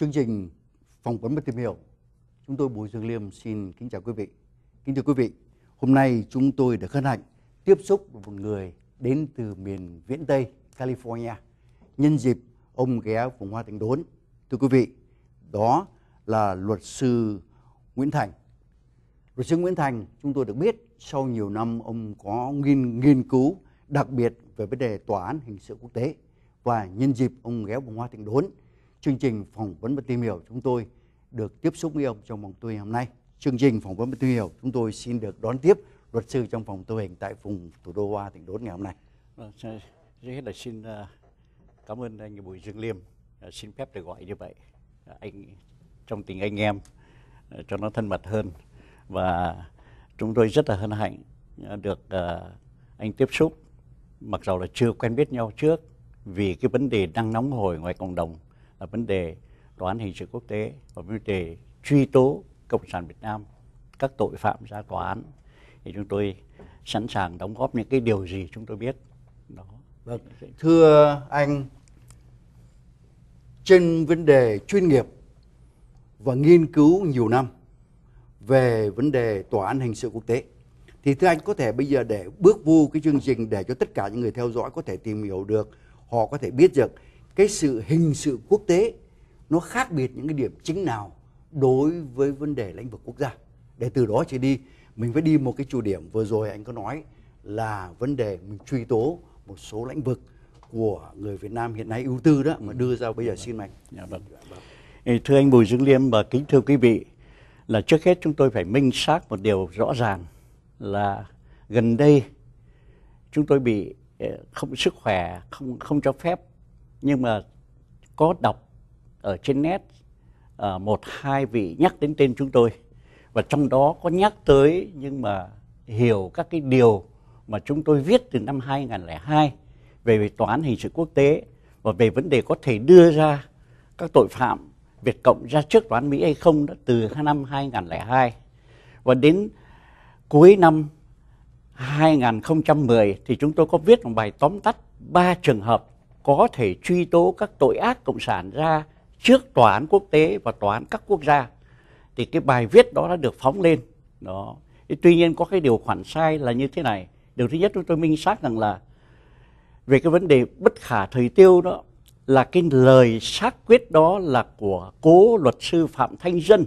Chương trình phỏng vấn và tìm hiểu, chúng tôi Bùi Dương Liêm xin kính chào quý vị. Kính thưa quý vị, hôm nay chúng tôi được hân hạnh tiếp xúc với một người đến từ miền viễn Tây, California. Nhân dịp ông ghé vùng hoa thành đốn, thưa quý vị, đó là luật sư Nguyễn Thành. Luật sư Nguyễn Thành, chúng tôi được biết sau nhiều năm ông có nghiên, nghiên cứu đặc biệt về vấn đề tòa án hình sự quốc tế và nhân dịp ông ghé vùng hoa thành đốn chương trình phỏng vấn và tìm hiểu chúng tôi được tiếp xúc với ông trong vòng tôi hôm nay. Chương trình phỏng vấn và tìm hiểu chúng tôi xin được đón tiếp luật sư trong phòng tôi hình tại vùng thủ đô Hoa tỉnh Đốn ngày hôm nay. Vâng, rất hết là xin ờ, cảm ơn anh Bùi Dương Liêm ờ, xin phép được gọi như vậy ờ, anh trong tình anh em cho nó thân mật hơn và chúng tôi rất là hân hạnh được anh tiếp xúc mặc dù là chưa quen biết nhau trước vì cái vấn đề đang nóng hồi ngoài cộng đồng là vấn đề tòa án hình sự quốc tế và vấn đề truy tố cộng sản việt nam các tội phạm ra tòa án thì chúng tôi sẵn sàng đóng góp những cái điều gì chúng tôi biết đó vâng. thưa anh trên vấn đề chuyên nghiệp và nghiên cứu nhiều năm về vấn đề tòa án hình sự quốc tế thì thưa anh có thể bây giờ để bước vô cái chương trình để cho tất cả những người theo dõi có thể tìm hiểu được họ có thể biết được cái sự hình sự quốc tế nó khác biệt những cái điểm chính nào đối với vấn đề lĩnh vực quốc gia để từ đó trở đi mình phải đi một cái chủ điểm vừa rồi anh có nói là vấn đề mình truy tố một số lĩnh vực của người Việt Nam hiện nay ưu tư đó mà đưa ra bây giờ xin mạch. Dạ vâng. Thưa anh Bùi Dương Liêm và kính thưa quý vị, là trước hết chúng tôi phải minh xác một điều rõ ràng là gần đây chúng tôi bị ờ, không sức khỏe không không cho phép nhưng mà có đọc ở trên net uh, một hai vị nhắc đến tên chúng tôi và trong đó có nhắc tới nhưng mà hiểu các cái điều mà chúng tôi viết từ năm 2002 về tòa án hình sự quốc tế và về vấn đề có thể đưa ra các tội phạm Việt Cộng ra trước toán Mỹ hay không đó từ năm 2002 và đến cuối năm 2010 thì chúng tôi có viết một bài tóm tắt ba trường hợp có thể truy tố các tội ác cộng sản ra trước tòa án quốc tế và tòa án các quốc gia thì cái bài viết đó đã được phóng lên đó tuy nhiên có cái điều khoản sai là như thế này điều thứ nhất chúng tôi minh xác rằng là về cái vấn đề bất khả thời tiêu đó là cái lời xác quyết đó là của cố luật sư phạm thanh dân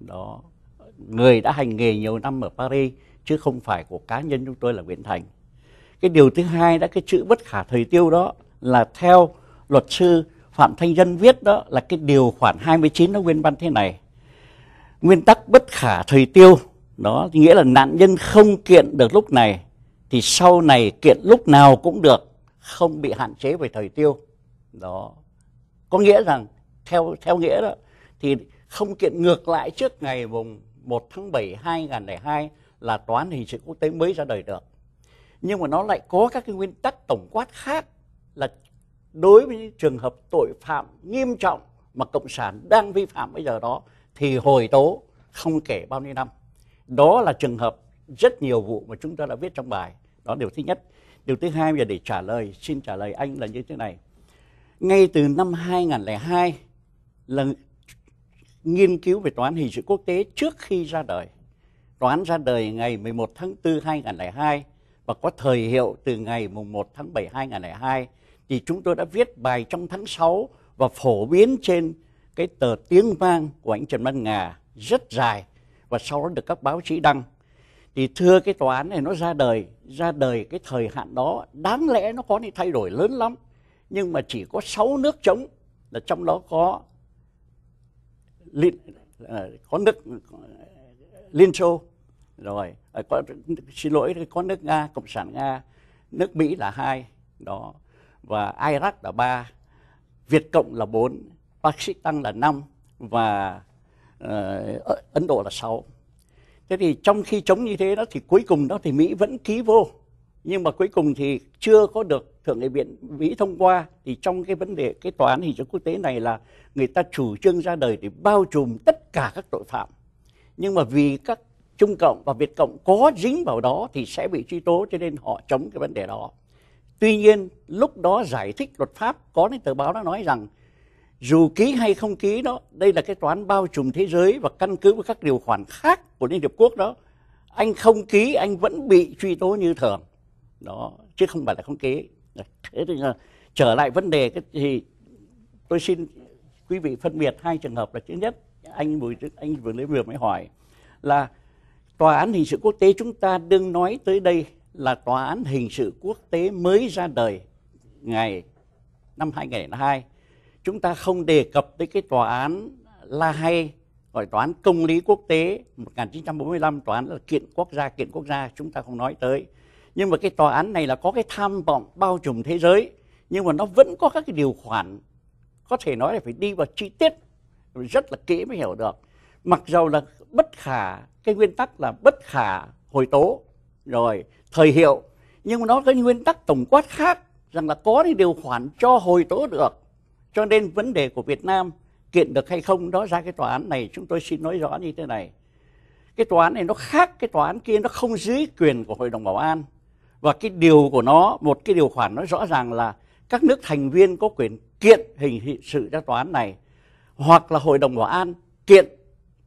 đó người đã hành nghề nhiều năm ở paris chứ không phải của cá nhân chúng tôi là nguyễn thành cái điều thứ hai đã cái chữ bất khả thời tiêu đó là theo luật sư Phạm Thanh Dân viết đó là cái điều khoản 29 nó nguyên văn thế này. Nguyên tắc bất khả thời tiêu, đó nghĩa là nạn nhân không kiện được lúc này thì sau này kiện lúc nào cũng được, không bị hạn chế về thời tiêu. Đó. Có nghĩa rằng theo theo nghĩa đó thì không kiện ngược lại trước ngày mùng 1 tháng 7 2002 là toán hình sự quốc tế mới ra đời được. Nhưng mà nó lại có các cái nguyên tắc tổng quát khác là đối với những trường hợp tội phạm nghiêm trọng mà cộng sản đang vi phạm bây giờ đó thì hồi tố không kể bao nhiêu năm đó là trường hợp rất nhiều vụ mà chúng ta đã viết trong bài đó điều thứ nhất điều thứ hai bây giờ để trả lời xin trả lời anh là như thế này ngay từ năm 2002 là nghiên cứu về toán hình sự quốc tế trước khi ra đời toán ra đời ngày 11 tháng 4 2002 và có thời hiệu từ ngày mùng 1 tháng 7 2002 thì chúng tôi đã viết bài trong tháng 6 và phổ biến trên cái tờ tiếng vang của anh Trần Văn Ngà rất dài và sau đó được các báo chí đăng. Thì thưa cái tòa án này nó ra đời, ra đời cái thời hạn đó đáng lẽ nó có những thay đổi lớn lắm. Nhưng mà chỉ có 6 nước chống là trong đó có liên, à, có nước Liên Xô rồi à, có, xin lỗi có nước Nga Cộng sản Nga nước Mỹ là hai đó và Iraq là ba Việt Cộng là bốn Pakistan là năm và uh, Ấn Độ là sáu Thế thì trong khi chống như thế đó thì cuối cùng đó thì Mỹ vẫn ký vô. Nhưng mà cuối cùng thì chưa có được Thượng nghị viện Mỹ thông qua thì trong cái vấn đề cái tòa án hình sự quốc tế này là người ta chủ trương ra đời để bao trùm tất cả các tội phạm. Nhưng mà vì các Trung Cộng và Việt Cộng có dính vào đó thì sẽ bị truy tố cho nên họ chống cái vấn đề đó. Tuy nhiên, lúc đó giải thích luật pháp có những tờ báo đã nói rằng dù ký hay không ký đó, đây là cái toán bao trùm thế giới và căn cứ với các điều khoản khác của Liên Hiệp Quốc đó, anh không ký anh vẫn bị truy tố như thường. Đó, chứ không phải là không ký. Thế thì à, trở lại vấn đề cái thì tôi xin quý vị phân biệt hai trường hợp là thứ nhất anh Bùi anh vừa Lê vừa mới hỏi là tòa án hình sự quốc tế chúng ta đương nói tới đây là tòa án hình sự quốc tế mới ra đời ngày năm 2002 chúng ta không đề cập tới cái tòa án La Hay gọi tòa án công lý quốc tế 1945 tòa án là kiện quốc gia kiện quốc gia chúng ta không nói tới nhưng mà cái tòa án này là có cái tham vọng bao trùm thế giới nhưng mà nó vẫn có các cái điều khoản có thể nói là phải đi vào chi tiết rất là kỹ mới hiểu được mặc dầu là bất khả cái nguyên tắc là bất khả hồi tố rồi thời hiệu nhưng nó có nguyên tắc tổng quát khác rằng là có những điều khoản cho hồi tố được cho nên vấn đề của Việt Nam kiện được hay không đó ra cái tòa án này chúng tôi xin nói rõ như thế này cái tòa án này nó khác cái tòa án kia nó không dưới quyền của hội đồng bảo an và cái điều của nó một cái điều khoản nó rõ ràng là các nước thành viên có quyền kiện hình sự ra tòa án này hoặc là hội đồng bảo an kiện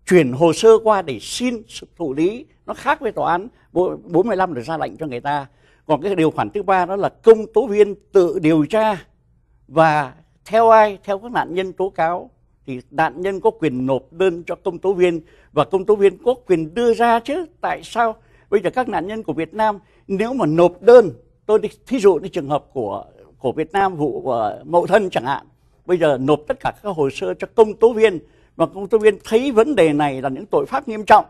chuyển hồ sơ qua để xin sự thụ lý nó khác với tòa án 45 để ra lệnh cho người ta còn cái điều khoản thứ ba đó là công tố viên tự điều tra và theo ai theo các nạn nhân tố cáo thì nạn nhân có quyền nộp đơn cho công tố viên và công tố viên có quyền đưa ra chứ tại sao bây giờ các nạn nhân của Việt Nam nếu mà nộp đơn tôi đi, thí dụ như trường hợp của của Việt Nam vụ uh, mậu thân chẳng hạn bây giờ nộp tất cả các hồ sơ cho công tố viên mà công tố viên thấy vấn đề này là những tội pháp nghiêm trọng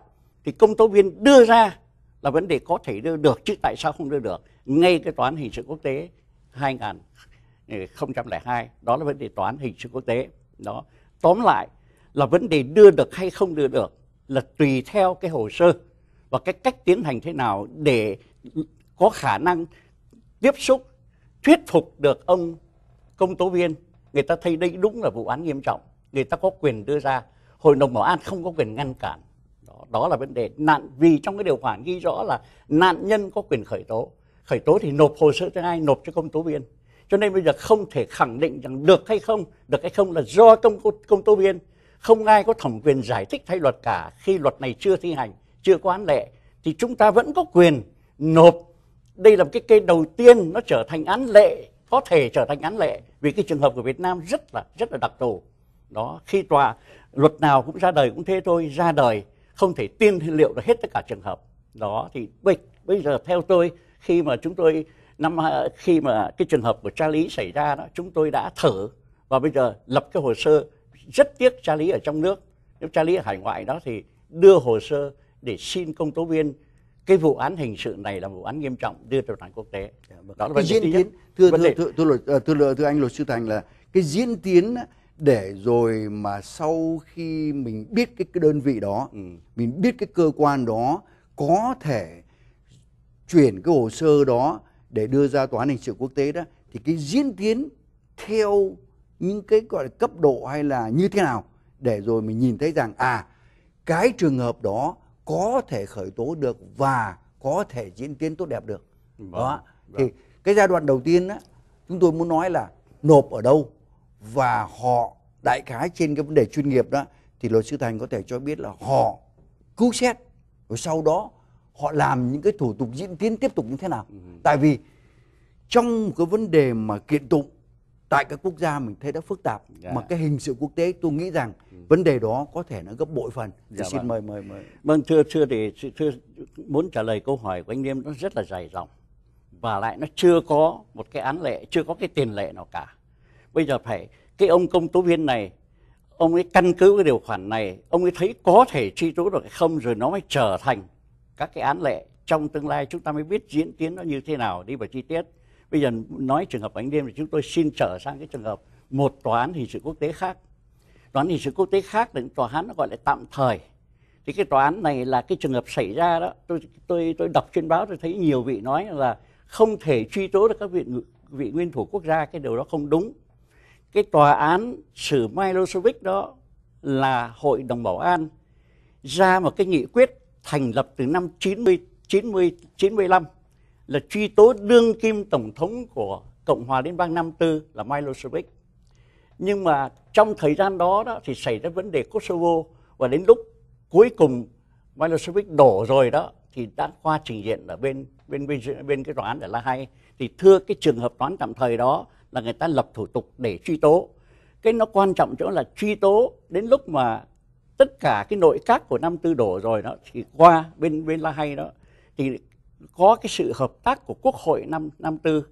thì công tố viên đưa ra là vấn đề có thể đưa được chứ tại sao không đưa được ngay cái toán hình sự quốc tế 2002 ờ, đó là vấn đề toán hình sự quốc tế đó tóm lại là vấn đề đưa được hay không đưa được là tùy theo cái hồ sơ và cái cách tiến hành thế nào để có khả năng tiếp xúc thuyết phục được ông công tố viên người ta thấy đây đúng là vụ án nghiêm trọng người ta có quyền đưa ra hội đồng bảo an không có quyền ngăn cản đó đó là vấn đề nạn vì trong cái điều khoản ghi rõ là nạn nhân có quyền khởi tố khởi tố thì nộp hồ sơ cho ai nộp cho công tố viên cho nên bây giờ không thể khẳng định rằng được hay không được hay không là do công công tố viên không ai có thẩm quyền giải thích thay luật cả khi luật này chưa thi hành chưa có án lệ thì chúng ta vẫn có quyền nộp đây là cái cây đầu tiên nó trở thành án lệ có thể trở thành án lệ vì cái trường hợp của Việt Nam rất là rất là đặc thù đó khi tòa luật nào cũng ra đời cũng thế thôi ra đời không thể tiên liệu được hết tất cả trường hợp đó thì bây, bây giờ theo tôi khi mà chúng tôi năm khi mà cái trường hợp của lý xảy ra đó chúng tôi đã thử và bây giờ lập cái hồ sơ rất tiếc lý ở trong nước nếu lý ở hải ngoại đó thì đưa hồ sơ để xin công tố viên cái vụ án hình sự này là vụ án nghiêm trọng đưa tòa án quốc tế đó là cái diễn tiến thưa thưa thưa thưa, thưa, thưa, thưa, thưa anh luật sư thành là cái diễn tiến để rồi mà sau khi mình biết cái, cái đơn vị đó ừ. mình biết cái cơ quan đó có thể chuyển cái hồ sơ đó để đưa ra tòa án hình sự quốc tế đó thì cái diễn tiến theo những cái gọi là cấp độ hay là như thế nào để rồi mình nhìn thấy rằng à cái trường hợp đó có thể khởi tố được và có thể diễn tiến tốt đẹp được vâng, đó vâng. thì cái giai đoạn đầu tiên đó, chúng tôi muốn nói là nộp ở đâu và họ đại khái trên cái vấn đề chuyên nghiệp đó thì luật sư thành có thể cho biết là họ cứu xét rồi sau đó họ làm những cái thủ tục diễn tiến tiếp tục như thế nào ừ. tại vì trong cái vấn đề mà kiện tụng tại các quốc gia mình thấy đã phức tạp dạ. mà cái hình sự quốc tế tôi nghĩ rằng ừ. vấn đề đó có thể nó gấp bội phần dạ xin vâng. mời mời mời vâng thưa thưa thì thưa muốn trả lời câu hỏi của anh Liêm nó rất là dài dòng và lại nó chưa có một cái án lệ chưa có cái tiền lệ nào cả bây giờ phải cái ông công tố viên này ông ấy căn cứ cái điều khoản này ông ấy thấy có thể truy tố được hay không rồi nó mới trở thành các cái án lệ trong tương lai chúng ta mới biết diễn tiến nó như thế nào đi vào chi tiết bây giờ nói trường hợp ánh đêm thì chúng tôi xin trở sang cái trường hợp một tòa án hình sự quốc tế khác tòa án hình sự quốc tế khác là tòa án nó gọi là tạm thời thì cái tòa án này là cái trường hợp xảy ra đó tôi tôi tôi đọc trên báo tôi thấy nhiều vị nói là không thể truy tố được các vị vị nguyên thủ quốc gia cái điều đó không đúng cái tòa án xử Milosevic đó là Hội đồng Bảo an ra một cái nghị quyết thành lập từ năm 90, 90 95 là truy tố đương kim tổng thống của Cộng hòa Liên bang Nam Tư là Milosevic. Nhưng mà trong thời gian đó, đó thì xảy ra vấn đề Kosovo và đến lúc cuối cùng Milosevic đổ rồi đó thì đã qua trình diện ở bên bên bên, bên cái tòa án ở La Hay thì thưa cái trường hợp toán tạm thời đó là người ta lập thủ tục để truy tố cái nó quan trọng chỗ là truy tố đến lúc mà tất cả cái nội các của năm tư đổ rồi đó thì qua bên bên la hay đó thì có cái sự hợp tác của quốc hội năm năm tư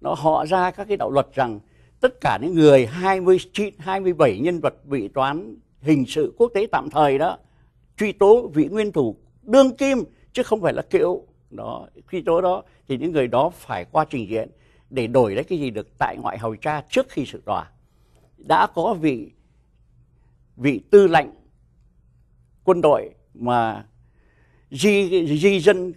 nó họ ra các cái đạo luật rằng tất cả những người 29 27 nhân vật bị toán hình sự quốc tế tạm thời đó truy tố vị nguyên thủ đương kim chứ không phải là cựu đó truy tố đó thì những người đó phải qua trình diện để đổi lấy cái gì được tại ngoại hầu cha trước khi sự tòa đã có vị vị tư lệnh quân đội mà di, di dân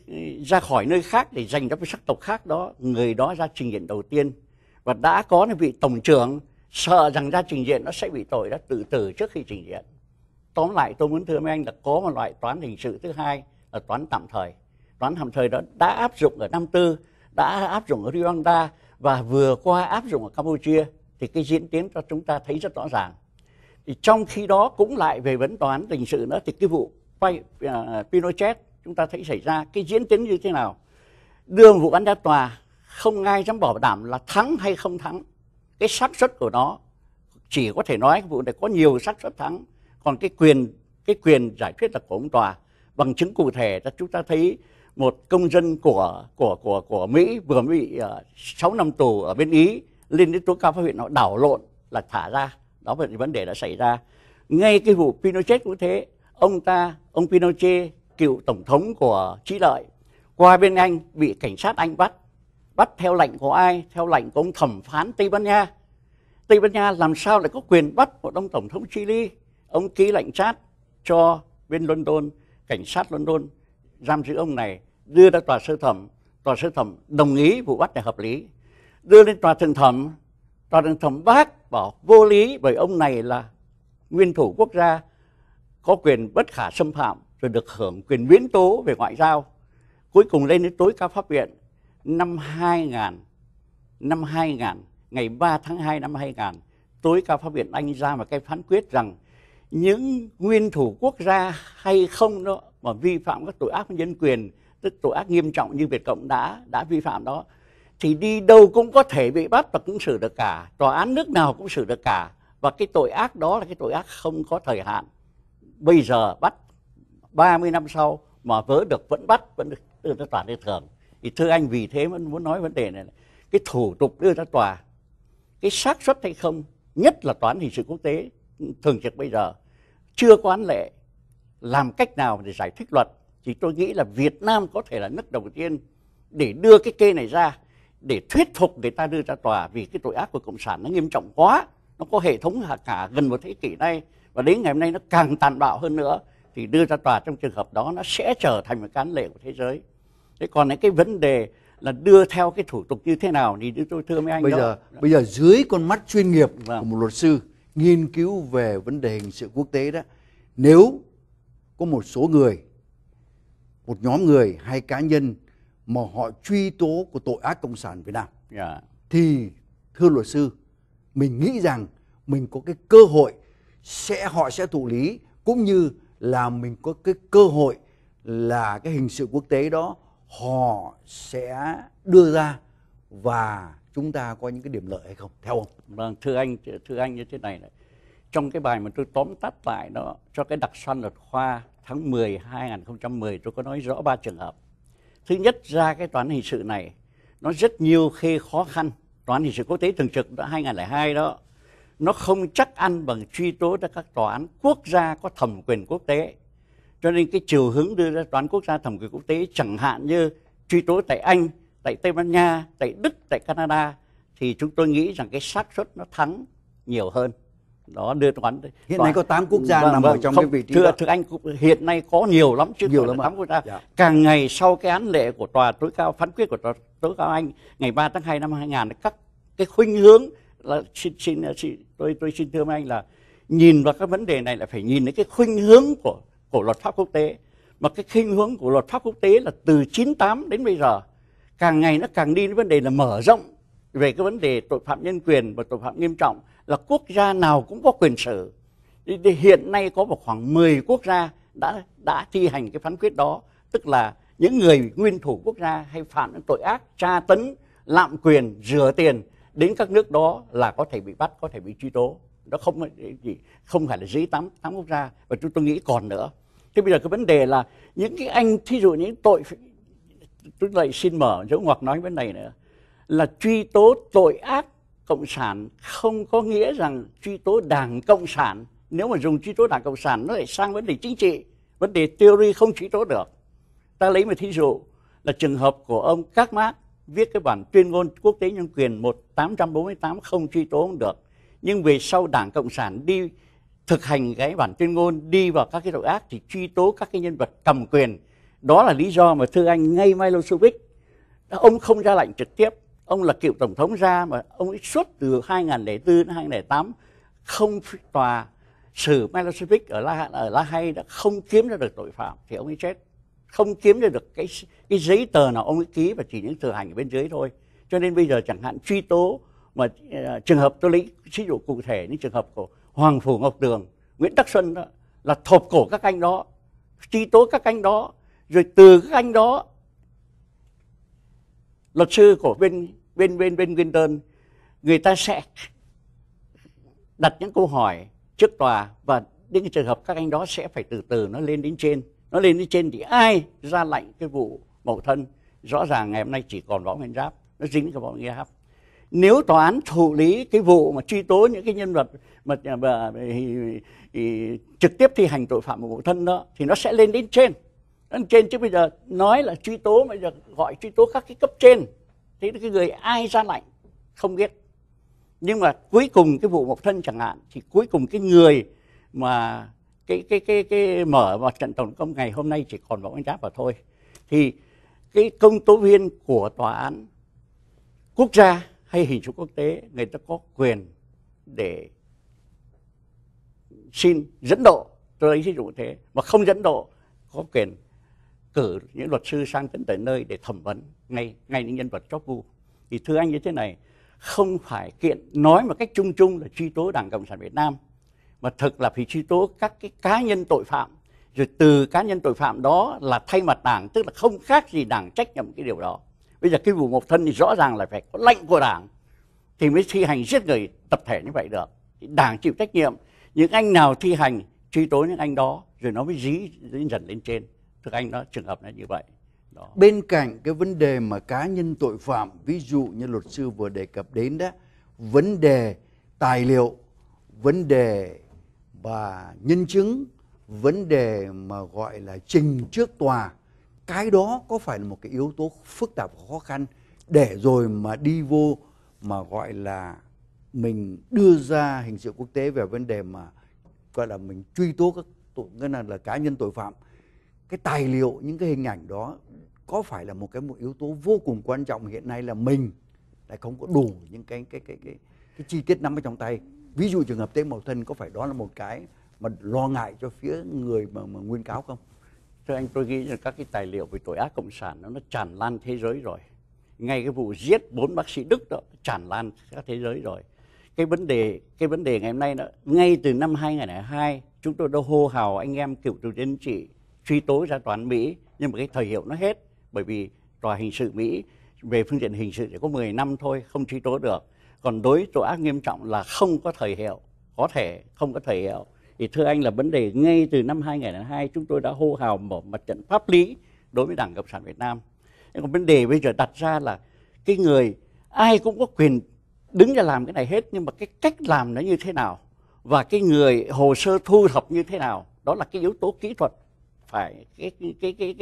ra khỏi nơi khác để dành cho cái sắc tộc khác đó người đó ra trình diện đầu tiên và đã có vị tổng trưởng sợ rằng ra trình diện nó sẽ bị tội đã tự tử trước khi trình diện tóm lại tôi muốn thưa mấy anh là có một loại toán hình sự thứ hai là toán tạm thời toán tạm thời đó đã áp dụng ở năm tư đã áp dụng ở Rwanda và vừa qua áp dụng ở Campuchia thì cái diễn tiến cho chúng ta thấy rất rõ ràng. Thì trong khi đó cũng lại về vấn toán tình sự nữa thì cái vụ quay uh, à, Pinochet chúng ta thấy xảy ra cái diễn tiến như thế nào. đưa vụ án ra tòa không ai dám bảo đảm là thắng hay không thắng. Cái xác suất của nó chỉ có thể nói vụ này có nhiều xác suất thắng, còn cái quyền cái quyền giải quyết là của ông tòa bằng chứng cụ thể là chúng ta thấy một công dân của của của của Mỹ vừa bị ờ, uh, 6 năm tù ở bên Ý lên đến tố cao phát hiện họ đảo lộn là thả ra đó là vấn đề đã xảy ra ngay cái vụ Pinochet cũng thế ông ta ông Pinochet cựu tổng thống của Chile lợi qua bên Anh bị cảnh sát Anh bắt bắt theo lệnh của ai theo lệnh của ông thẩm phán Tây Ban Nha Tây Ban Nha làm sao lại có quyền bắt một ông tổng thống Chile ông ký lệnh sát cho bên London cảnh sát London giam giữ ông này đưa ra tòa sơ thẩm tòa sơ thẩm đồng ý vụ bắt này hợp lý đưa lên tòa thượng thẩm tòa thượng thẩm bác bỏ vô lý bởi ông này là nguyên thủ quốc gia có quyền bất khả xâm phạm rồi được hưởng quyền miễn tố về ngoại giao cuối cùng lên đến tối cao pháp viện năm 2000 năm 2000 ngày 3 tháng 2 năm 2000 tối cao pháp viện Anh ra một cái phán quyết rằng những nguyên thủ quốc gia hay không đó mà vi phạm các tội ác nhân quyền tức tội ác nghiêm trọng như Việt Cộng đã đã vi phạm đó thì đi đâu cũng có thể bị bắt và cũng xử được cả tòa án nước nào cũng xử được cả và cái tội ác đó là cái tội ác không có thời hạn bây giờ bắt 30 năm sau mà vớ được vẫn bắt vẫn được đưa ra tòa để thường thì thưa anh vì thế vẫn muốn nói vấn đề này cái thủ tục đưa ra tòa cái xác suất hay không nhất là toán hình sự quốc tế thường trực bây giờ chưa có án lệ làm cách nào để giải thích luật thì tôi nghĩ là Việt Nam có thể là nước đầu tiên để đưa cái kê này ra để thuyết phục người ta đưa ra tòa vì cái tội ác của cộng sản nó nghiêm trọng quá nó có hệ thống cả gần một thế kỷ nay và đến ngày hôm nay nó càng tàn bạo hơn nữa thì đưa ra tòa trong trường hợp đó nó sẽ trở thành một cán lệ của thế giới thế còn những cái vấn đề là đưa theo cái thủ tục như thế nào thì tôi thưa mấy anh bây đó. giờ bây giờ dưới con mắt chuyên nghiệp vâng. của một luật sư nghiên cứu về vấn đề hình sự quốc tế đó nếu có một số người một nhóm người hay cá nhân mà họ truy tố của tội ác cộng sản Việt Nam yeah. Dạ. thì thưa luật sư mình nghĩ rằng mình có cái cơ hội sẽ họ sẽ thụ lý cũng như là mình có cái cơ hội là cái hình sự quốc tế đó họ sẽ đưa ra và chúng ta có những cái điểm lợi hay không theo ông vâng thưa anh thưa anh như thế này này trong cái bài mà tôi tóm tắt lại đó cho cái đặc sản luật khoa tháng 10 2010 tôi có nói rõ ba trường hợp. Thứ nhất ra cái toán hình sự này nó rất nhiều khi khó khăn. Toán hình sự quốc tế thường trực đã 2002 đó nó không chắc ăn bằng truy tố ra các tòa án quốc gia có thẩm quyền quốc tế. Cho nên cái chiều hướng đưa ra toán quốc gia thẩm quyền quốc tế chẳng hạn như truy tố tại Anh, tại Tây Ban Nha, tại Đức, tại Canada thì chúng tôi nghĩ rằng cái xác suất nó thắng nhiều hơn đó đưa toán hiện nay có 8 quốc gia vâng, nằm vâng, ở trong không, cái vị trí thưa, thưa anh hiện nay có nhiều lắm chứ nhiều lắm 8 quốc gia dạ. càng ngày sau cái án lệ của tòa tối cao phán quyết của tòa tối cao anh ngày 3 tháng 2 năm 2000 các cái khuynh hướng là xin, xin xin tôi tôi xin thưa anh là nhìn vào các vấn đề này là phải nhìn đến cái khuynh hướng của của luật pháp quốc tế mà cái khuynh hướng của luật pháp quốc tế là từ 98 đến bây giờ càng ngày nó càng đi đến vấn đề là mở rộng về cái vấn đề tội phạm nhân quyền và tội phạm nghiêm trọng là quốc gia nào cũng có quyền xử hiện nay có một khoảng 10 quốc gia đã đã thi hành cái phán quyết đó tức là những người nguyên thủ quốc gia hay phạm những tội ác tra tấn lạm quyền rửa tiền đến các nước đó là có thể bị bắt có thể bị truy tố nó không gì không phải là dưới tám tám quốc gia và chúng tôi nghĩ còn nữa thế bây giờ cái vấn đề là những cái anh thí dụ những tội tôi lại xin mở dấu ngoặc nói vấn này nữa là truy tố tội ác cộng sản không có nghĩa rằng truy tố đảng cộng sản nếu mà dùng truy tố đảng cộng sản nó lại sang vấn đề chính trị vấn đề theory không truy tố được ta lấy một thí dụ là trường hợp của ông các mác viết cái bản tuyên ngôn quốc tế nhân quyền 1848 không truy tố không được nhưng về sau đảng cộng sản đi thực hành cái bản tuyên ngôn đi vào các cái tội ác thì truy tố các cái nhân vật cầm quyền đó là lý do mà thưa anh ngay Milosevic ông không ra lệnh trực tiếp ông là cựu tổng thống ra mà ông ấy suốt từ 2004 đến 2008 không tòa xử Milosevic ở La ở La Hay đã không kiếm ra được tội phạm thì ông ấy chết không kiếm ra được cái cái giấy tờ nào ông ấy ký và chỉ những thừa hành ở bên dưới thôi cho nên bây giờ chẳng hạn truy tố mà uh, trường hợp tôi lấy ví dụ cụ thể những trường hợp của Hoàng Phủ Ngọc Đường Nguyễn Đắc Xuân đó là thộp cổ các anh đó truy tố các anh đó rồi từ các anh đó luật sư của bên bên bên bên Windon người ta sẽ đặt những câu hỏi trước tòa và đến cái trường hợp các anh đó sẽ phải từ từ nó lên đến trên nó lên đến trên thì ai ra lệnh cái vụ mậu thân rõ ràng ngày hôm nay chỉ còn võ nguyên giáp nó dính cái võ nguyên giáp nếu tòa án thụ lý cái vụ mà truy tố những cái nhân vật mà, mà, mà thì, thì, trực tiếp thi hành tội phạm mậu thân đó thì nó sẽ lên đến trên lên trên chứ bây giờ nói là truy tố bây giờ gọi truy tố các cái cấp trên thế cái người ai ra lệnh không biết nhưng mà cuối cùng cái vụ một thân chẳng hạn thì cuối cùng cái người mà cái cái cái cái mở vào trận tổng công ngày hôm nay chỉ còn võ nguyên giáp mà thôi thì cái công tố viên của tòa án quốc gia hay hình sự quốc tế người ta có quyền để xin dẫn độ tôi lấy ví dụ thế mà không dẫn độ có quyền cử những luật sư sang tận tới nơi để thẩm vấn ngay ngay những nhân vật chóp bu thì thưa anh như thế này không phải kiện nói một cách chung chung là truy tố đảng cộng sản việt nam mà thực là phải truy tố các cái cá nhân tội phạm rồi từ cá nhân tội phạm đó là thay mặt đảng tức là không khác gì đảng trách nhiệm cái điều đó bây giờ cái vụ một thân thì rõ ràng là phải có lệnh của đảng thì mới thi hành giết người tập thể như vậy được đảng chịu trách nhiệm những anh nào thi hành truy tố những anh đó rồi nó mới dí dần lên trên thực anh nó trường hợp nó như vậy đó. bên cạnh cái vấn đề mà cá nhân tội phạm ví dụ như luật sư vừa đề cập đến đó vấn đề tài liệu vấn đề và nhân chứng vấn đề mà gọi là trình trước tòa cái đó có phải là một cái yếu tố phức tạp và khó khăn để rồi mà đi vô mà gọi là mình đưa ra hình sự quốc tế về vấn đề mà gọi là mình truy tố các tội ngân là, là cá nhân tội phạm cái tài liệu những cái hình ảnh đó có phải là một cái một yếu tố vô cùng quan trọng hiện nay là mình lại không có đủ những cái cái cái cái, cái chi tiết nắm ở trong tay ví dụ trường hợp tên màu thân có phải đó là một cái mà lo ngại cho phía người mà, mà nguyên cáo không thưa anh tôi ghi là các cái tài liệu về tội ác cộng sản nó nó tràn lan thế giới rồi ngay cái vụ giết bốn bác sĩ đức đó tràn lan các thế giới rồi cái vấn đề cái vấn đề ngày hôm nay đó ngay từ năm 2002 chúng tôi đã hô hào anh em cựu tù chính trị truy tố ra tòa án Mỹ nhưng mà cái thời hiệu nó hết bởi vì tòa hình sự Mỹ về phương diện hình sự chỉ có 10 năm thôi không truy tố được còn đối tội ác nghiêm trọng là không có thời hiệu có thể không có thời hiệu thì thưa anh là vấn đề ngay từ năm 2002 chúng tôi đã hô hào một mặt trận pháp lý đối với Đảng Cộng sản Việt Nam nhưng còn vấn đề bây giờ đặt ra là cái người ai cũng có quyền đứng ra làm cái này hết nhưng mà cái cách làm nó như thế nào và cái người hồ sơ thu thập như thế nào đó là cái yếu tố kỹ thuật phải cái cái cái cái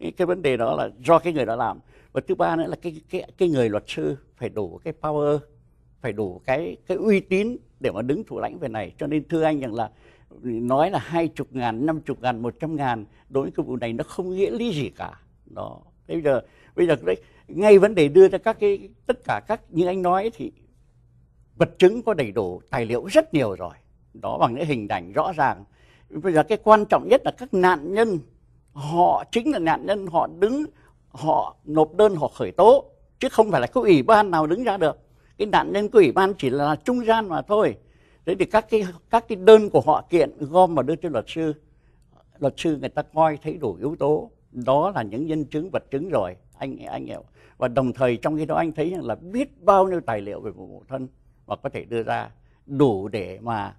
cái, cái vấn đề đó là do cái người đó làm và thứ ba nữa là cái cái cái người luật sư phải đủ cái power phải đủ cái cái uy tín để mà đứng thủ lãnh về này cho nên thưa anh rằng là nói là hai chục ngàn năm chục ngàn một trăm ngàn đối với cái vụ này nó không nghĩa lý gì cả đó bây giờ bây giờ đấy ngay vấn đề đưa ra các cái tất cả các như anh nói thì vật chứng có đầy đủ tài liệu rất nhiều rồi đó bằng những hình ảnh rõ ràng bây giờ cái quan trọng nhất là các nạn nhân họ chính là nạn nhân họ đứng họ nộp đơn họ khởi tố chứ không phải là cái ủy ban nào đứng ra được cái nạn nhân của ủy ban chỉ là là trung gian mà thôi đấy thì các cái các cái đơn của họ kiện gom vào đưa cho luật sư luật sư người ta coi thấy đủ yếu tố đó là những nhân chứng vật chứng rồi anh anh hiểu và đồng thời trong khi đó anh thấy rằng là biết bao nhiêu tài liệu về vụ thân mà có thể đưa ra đủ để mà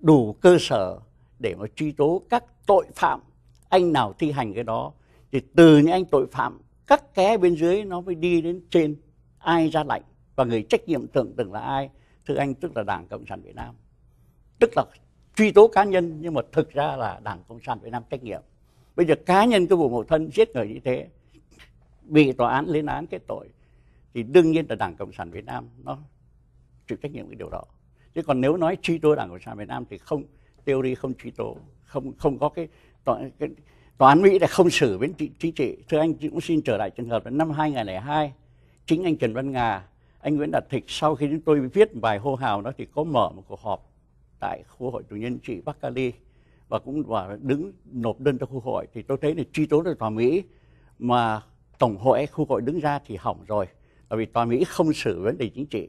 đủ cơ sở để mà truy tố các tội phạm anh nào thi hành cái đó thì từ những anh tội phạm các ké bên dưới nó mới đi đến trên ai ra lệnh và người trách nhiệm tưởng từng là ai thưa anh tức là đảng cộng sản việt nam tức là truy tố cá nhân nhưng mà thực ra là đảng cộng sản việt nam trách nhiệm bây giờ cá nhân cái vụ một thân giết người như thế bị tòa án lên án cái tội thì đương nhiên là đảng cộng sản việt nam nó chịu trách nhiệm cái điều đó chứ còn nếu nói truy tố đảng cộng sản việt nam thì không theory không truy tố không không có cái tòa, cái, tòa án mỹ đã không xử với chính trị thưa anh cũng xin trở lại trường hợp là năm 2002 chính anh trần văn Ngà, anh nguyễn đạt thịnh sau khi chúng tôi viết bài hô hào đó thì có mở một cuộc họp tại khu hội tù nhân trị bắc cali và cũng và đứng nộp đơn cho khu hội thì tôi thấy là truy tố được tòa mỹ mà tổng hội khu hội đứng ra thì hỏng rồi bởi vì tòa mỹ không xử vấn đề chính trị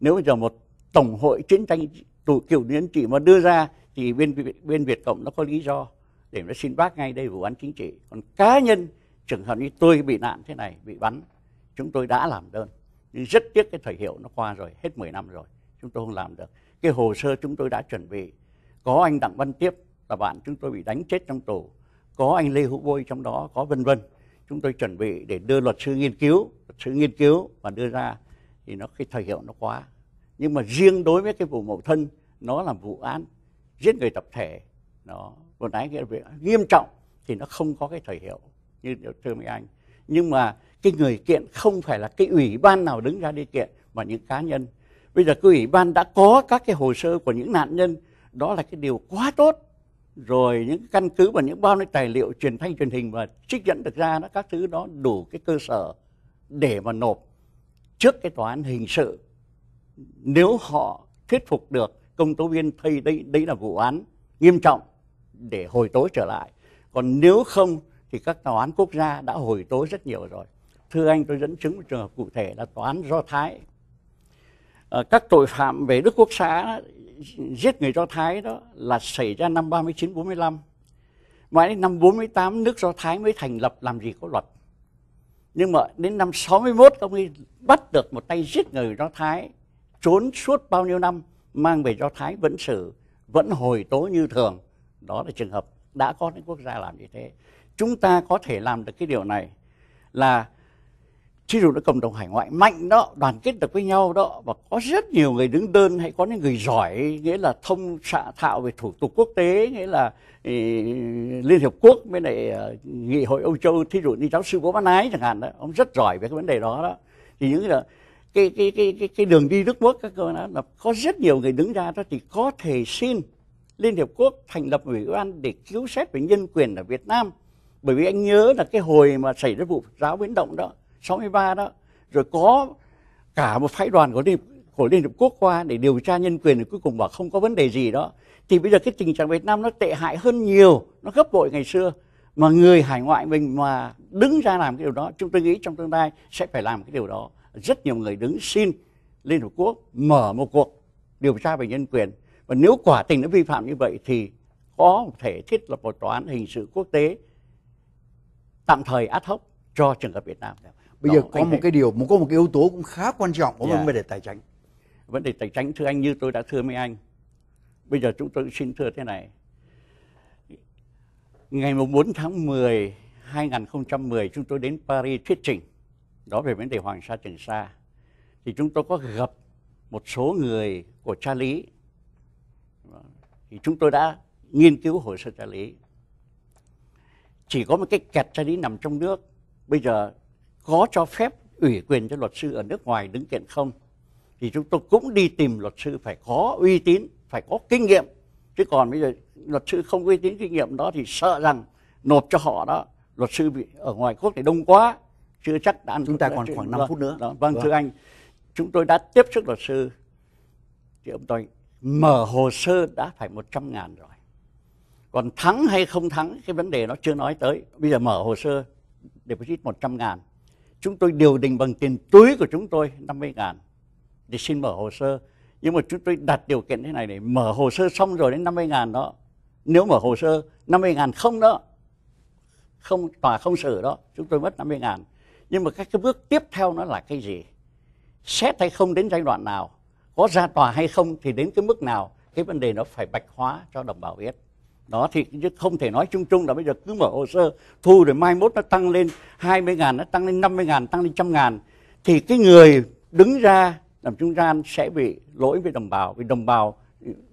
nếu bây giờ một tổng hội chiến tranh tù kiểu nhân trị mà đưa ra thì bên bên Việt Cộng nó có lý do để nó xin bác ngay đây vụ án chính trị. Còn cá nhân trường hợp như tôi bị nạn thế này, bị bắn, chúng tôi đã làm đơn. Nhưng rất tiếc cái thời hiệu nó qua rồi, hết 10 năm rồi, chúng tôi không làm được. Cái hồ sơ chúng tôi đã chuẩn bị, có anh Đặng Văn Tiếp là bạn chúng tôi bị đánh chết trong tù, có anh Lê Hữu Bôi trong đó, có vân vân. Chúng tôi chuẩn bị để đưa luật sư nghiên cứu, luật sư nghiên cứu và đưa ra thì nó cái thời hiệu nó quá. Nhưng mà riêng đối với cái vụ mậu thân nó là vụ án giết người tập thể nó còn ái nghĩa việc nghiêm trọng thì nó không có cái thời hiệu như thưa mấy anh nhưng mà cái người kiện không phải là cái ủy ban nào đứng ra đi kiện mà những cá nhân bây giờ cái ủy ban đã có các cái hồ sơ của những nạn nhân đó là cái điều quá tốt rồi những căn cứ và những bao nhiêu tài liệu truyền thanh truyền hình và trích dẫn được ra đó các thứ đó đủ cái cơ sở để mà nộp trước cái tòa án hình sự nếu họ thuyết phục được công tố viên thấy đấy đấy là vụ án nghiêm trọng để hồi tố trở lại còn nếu không thì các tòa án quốc gia đã hồi tố rất nhiều rồi thưa anh tôi dẫn chứng một trường hợp cụ thể là tòa án do thái à, các tội phạm về đức quốc xã giết người do thái đó là xảy ra năm 39 45 mà đến năm 48 nước do thái mới thành lập làm gì có luật nhưng mà đến năm 61 ông ấy bắt được một tay giết người do thái trốn suốt bao nhiêu năm mang về cho thái vẫn xử vẫn hồi tố như thường đó là trường hợp đã có những quốc gia làm như thế chúng ta có thể làm được cái điều này là thí dụ nó cộng đồng hải ngoại mạnh đó đoàn kết được với nhau đó và có rất nhiều người đứng đơn hay có những người giỏi nghĩa là thông xạ thạo về thủ tục quốc tế nghĩa là ý, ừ, liên hiệp quốc với lại ờ, nghị hội âu châu thí dụ như giáo sư vũ văn ái chẳng hạn đó ông rất giỏi về cái vấn đề đó đó thì những là cái cái cái cái, cái đường đi Đức Quốc các cơ nói là có rất nhiều người đứng ra đó thì có thể xin Liên Hiệp Quốc thành lập ủy ban để cứu xét về nhân quyền ở Việt Nam bởi vì anh nhớ là cái hồi mà xảy ra vụ giáo biến động đó 63 đó rồi có cả một phái đoàn của Liên, của Liên Hiệp Quốc qua để điều tra nhân quyền thì cuối cùng bảo không có vấn đề gì đó thì bây giờ cái tình trạng Việt Nam nó tệ hại hơn nhiều nó gấp bội ngày xưa mà người hải ngoại mình mà đứng ra làm cái điều đó chúng tôi nghĩ trong tương lai sẽ phải làm cái điều đó rất nhiều người đứng xin Liên Hợp Quốc mở một cuộc điều tra về nhân quyền. Và nếu quả tình nó vi phạm như vậy thì có thể thiết lập một tòa án hình sự quốc tế tạm thời ad hoc cho trường hợp Việt Nam. Bây Đó, giờ có một thấy. cái điều, một có một cái yếu tố cũng khá quan trọng của yeah. Dạ. vấn đề tài chính. Vấn đề tài chính thưa anh như tôi đã thưa với anh. Bây giờ chúng tôi xin thưa thế này. Ngày 4 tháng 10 2010 chúng tôi đến Paris thuyết trình đó về vấn đề Hoàng Sa Trường Sa thì chúng tôi có gặp một số người của cha lý thì chúng tôi đã nghiên cứu hồ sơ cha lý chỉ có một cái kẹt cha lý nằm trong nước bây giờ có cho phép ủy quyền cho luật sư ở nước ngoài đứng kiện không thì chúng tôi cũng đi tìm luật sư phải có uy tín phải có kinh nghiệm chứ còn bây giờ luật sư không uy tín kinh nghiệm đó thì sợ rằng nộp cho họ đó luật sư bị ở ngoài quốc thì đông quá chưa chắc đã chúng ta còn khoảng 5 phút nữa đó, vâng, vâng thưa anh chúng tôi đã tiếp xúc luật sư thì ông tôi mở hồ sơ đã phải 100 ngàn rồi còn thắng hay không thắng cái vấn đề nó chưa nói tới bây giờ mở hồ sơ deposit 100 ngàn chúng tôi điều đình bằng tiền túi của chúng tôi 50 ngàn để xin mở hồ sơ nhưng mà chúng tôi đặt điều kiện thế này để mở hồ sơ xong rồi đến 50 ngàn đó nếu mở hồ sơ 50 ngàn không đó không tòa không xử đó chúng tôi mất 50 ngàn nhưng mà các cái bước tiếp theo nó là cái gì xét hay không đến giai đoạn nào có ra tòa hay không thì đến cái mức nào cái vấn đề nó phải bạch hóa cho đồng bào biết đó thì không thể nói chung chung là bây giờ cứ mở hồ sơ thu rồi mai mốt nó tăng lên 20 ngàn nó tăng lên 50 ngàn tăng lên trăm ngàn thì cái người đứng ra làm trung gian sẽ bị lỗi với đồng bào vì đồng bào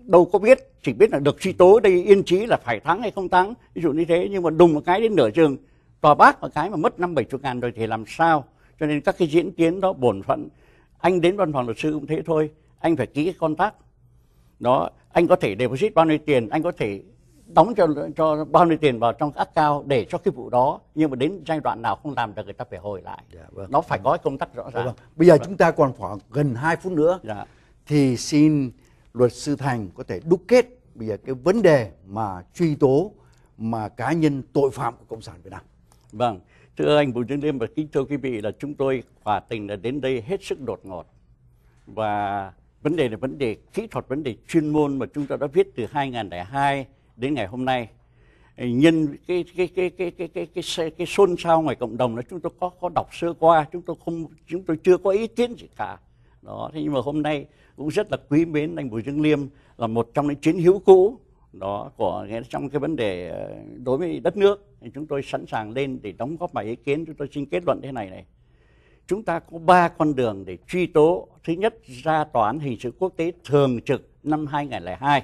đâu có biết chỉ biết là được truy tố đây yên chí là phải thắng hay không thắng ví dụ như thế nhưng mà đùng một cái đến nửa chừng tòa bác một cái mà mất năm bảy chục ngàn rồi thì làm sao cho nên các cái diễn tiến đó bổn phận anh đến văn phòng luật sư cũng thế thôi anh phải ký con tác đó anh có thể deposit bao nhiêu tiền anh có thể đóng cho cho bao nhiêu tiền vào trong các cao để cho cái vụ đó nhưng mà đến giai đoạn nào không làm được người ta phải hồi lại dạ, vâng. nó phải có công tác rõ dạ, ràng vâng. bây giờ vâng. chúng ta còn khoảng gần 2 phút nữa dạ. thì xin luật sư thành có thể đúc kết bây giờ cái vấn đề mà truy tố mà cá nhân tội phạm của cộng sản việt nam Vâng, thưa anh Bùi Dương Liêm và kính thưa quý vị là chúng tôi quả tình là đến đây hết sức đột ngột. Và vấn đề là vấn đề kỹ thuật, vấn đề chuyên môn mà chúng ta đã viết từ 2002 đến ngày hôm nay. Nhân cái cái cái cái cái cái cái cái, cái xôn xao ngoài cộng đồng đó chúng tôi có có đọc sơ qua, chúng tôi không chúng tôi chưa có ý kiến gì cả. Đó, thế nhưng mà hôm nay cũng rất là quý mến anh Bùi Dương Liêm là một trong những chiến hữu cũ đó của trong cái vấn đề ờ, đối với đất nước thì chúng tôi sẵn sàng lên để đóng góp bài ý kiến chúng tôi xin kết luận thế này này chúng ta có ba con đường để truy tố thứ nhất ra tòa án hình sự quốc tế thường trực năm 2002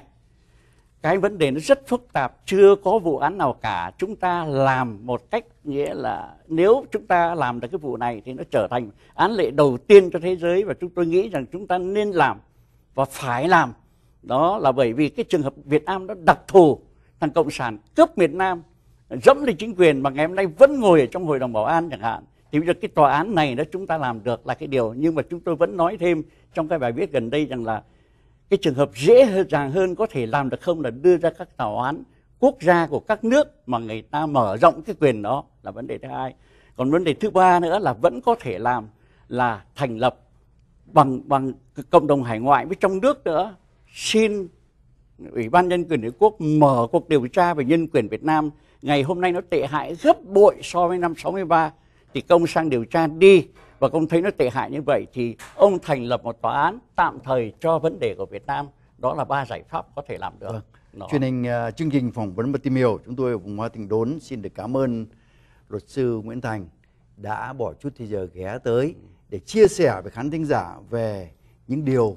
cái vấn đề nó rất phức tạp chưa có vụ án nào cả chúng ta làm một cách nghĩa là nếu chúng ta làm được cái vụ này thì nó trở thành án lệ đầu tiên cho thế giới và chúng tôi nghĩ rằng chúng ta nên làm và phải làm đó là bởi vì cái trường hợp Việt Nam nó đặc thù thằng cộng sản cướp Việt Nam dẫm lên chính quyền mà ngày hôm nay vẫn ngồi ở trong hội đồng bảo an chẳng hạn thì bây giờ cái tòa án này nó chúng ta làm được là cái điều nhưng mà chúng tôi vẫn nói thêm trong cái bài viết gần đây rằng là cái trường hợp dễ dàng hơn có thể làm được không là đưa ra các tòa án quốc gia của các nước mà người ta mở rộng cái quyền đó là vấn đề thứ hai còn vấn đề thứ ba nữa là vẫn có thể làm là thành lập bằng bằng cộng đồng hải ngoại với trong nước nữa xin Ủy ban Nhân quyền Liên Quốc mở cuộc điều tra về nhân quyền Việt Nam ngày hôm nay nó tệ hại gấp bội so với năm 63 thì công sang điều tra đi và công thấy nó tệ hại như vậy thì ông thành lập một tòa án tạm thời cho vấn đề của Việt Nam đó là ba giải pháp có thể làm được. Vâng. Truyền hình uh, chương trình phỏng vấn và tìm hiểu chúng tôi ở vùng hoa tỉnh đốn xin được cảm ơn luật sư Nguyễn Thành đã bỏ chút thời giờ ghé tới để chia sẻ với khán thính giả về những điều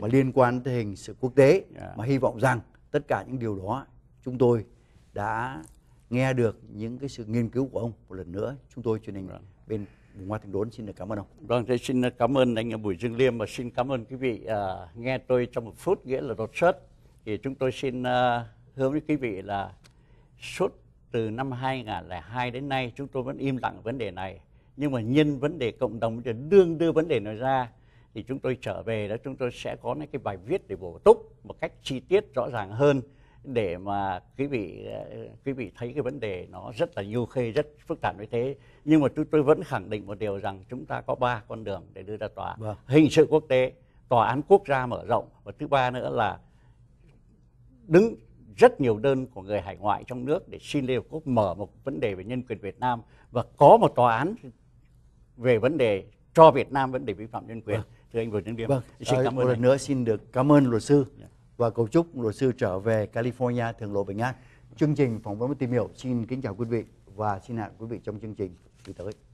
mà liên quan tới hình sự quốc tế yeah. Dạ. mà hy vọng rằng tất cả những điều đó chúng tôi đã nghe được những cái sự nghiên cứu của ông một lần nữa chúng tôi truyền hình vâng. bên vùng hoa thành đốn xin được cảm ơn ông vâng tôi xin cảm ơn anh bùi dương liêm và xin cảm ơn quý vị à, nghe tôi trong một phút nghĩa là đột xuất thì chúng tôi xin à, hướng với quý vị là suốt từ năm 2002 đến nay chúng tôi vẫn im lặng vấn đề này nhưng mà nhân vấn đề cộng đồng đương đưa vấn đề này ra thì chúng tôi trở về đó chúng tôi sẽ có những cái bài viết để bổ túc một cách chi tiết rõ ràng hơn để mà quý vị ờ, quý vị thấy cái vấn đề nó rất là nhiều khê rất phức tạp như thế nhưng mà chúng tôi vẫn khẳng định một điều rằng chúng ta có ba con đường để đưa ra tòa vâng. hình sự quốc tế tòa án quốc gia mở rộng và thứ ba nữa là đứng rất nhiều đơn của người hải ngoại trong nước để xin Liên Hợp Quốc mở một vấn đề về nhân quyền Việt Nam và có một tòa án về vấn đề cho Việt Nam vấn đề vi phạm nhân quyền. Vâng thưa anh Bùi Trấn Điệp. Vâng. Xin à, cảm ơn. Một lần nữa xin được cảm ơn luật sư dạ. và cầu chúc luật sư trở về California thường lộ bình an. Chương trình phỏng vấn và tìm hiểu xin kính chào quý vị và xin hẹn quý vị trong chương trình kỳ tới.